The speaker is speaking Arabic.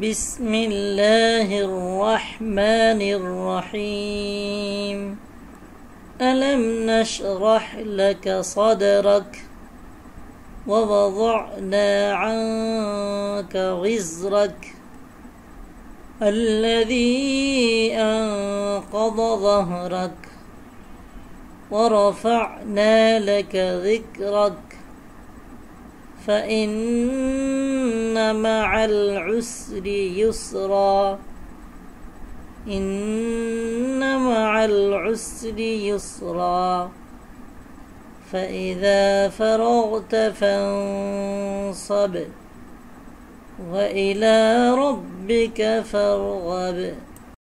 بسم الله الرحمن الرحيم ألم نشرح لك صدرك ووضعنا عنك غزرك الذي أنقض ظهرك ورفعنا لك ذكرك فإن إن مع العسر يسرا إن مع العسر يسرا فإذا فرغت فانصب وإلى ربك فارغب